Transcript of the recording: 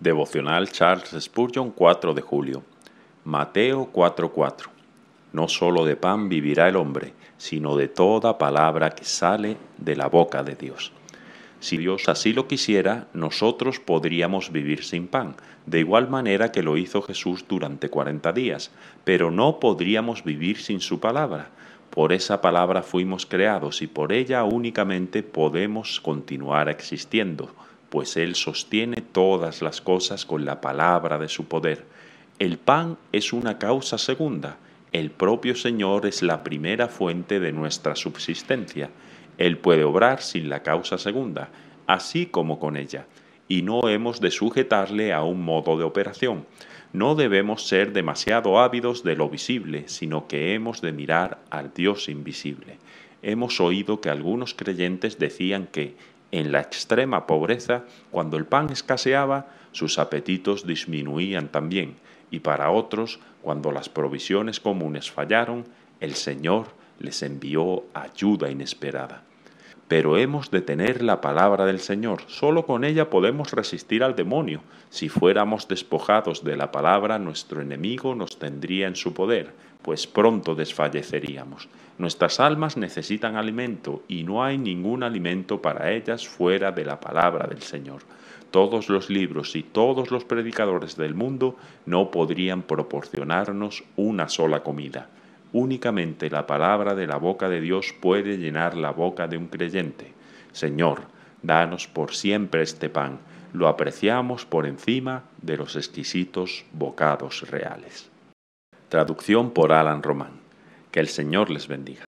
Devocional Charles Spurgeon 4 de julio. Mateo 4:4. No solo de pan vivirá el hombre, sino de toda palabra que sale de la boca de Dios. Si Dios así lo quisiera, nosotros podríamos vivir sin pan, de igual manera que lo hizo Jesús durante 40 días, pero no podríamos vivir sin su palabra. Por esa palabra fuimos creados y por ella únicamente podemos continuar existiendo, pues Él sostiene todas las cosas con la palabra de su poder. El pan es una causa segunda. El propio Señor es la primera fuente de nuestra subsistencia. Él puede obrar sin la causa segunda, así como con ella, y no hemos de sujetarle a un modo de operación. No debemos ser demasiado ávidos de lo visible, sino que hemos de mirar al Dios invisible. Hemos oído que algunos creyentes decían que en la extrema pobreza, cuando el pan escaseaba, sus apetitos disminuían también, y para otros, cuando las provisiones comunes fallaron, el Señor les envió ayuda inesperada pero hemos de tener la palabra del Señor. Solo con ella podemos resistir al demonio. Si fuéramos despojados de la palabra, nuestro enemigo nos tendría en su poder, pues pronto desfalleceríamos. Nuestras almas necesitan alimento y no hay ningún alimento para ellas fuera de la palabra del Señor. Todos los libros y todos los predicadores del mundo no podrían proporcionarnos una sola comida. Únicamente la palabra de la boca de Dios puede llenar la boca de un creyente. Señor, danos por siempre este pan. Lo apreciamos por encima de los exquisitos bocados reales. Traducción por Alan Román. Que el Señor les bendiga.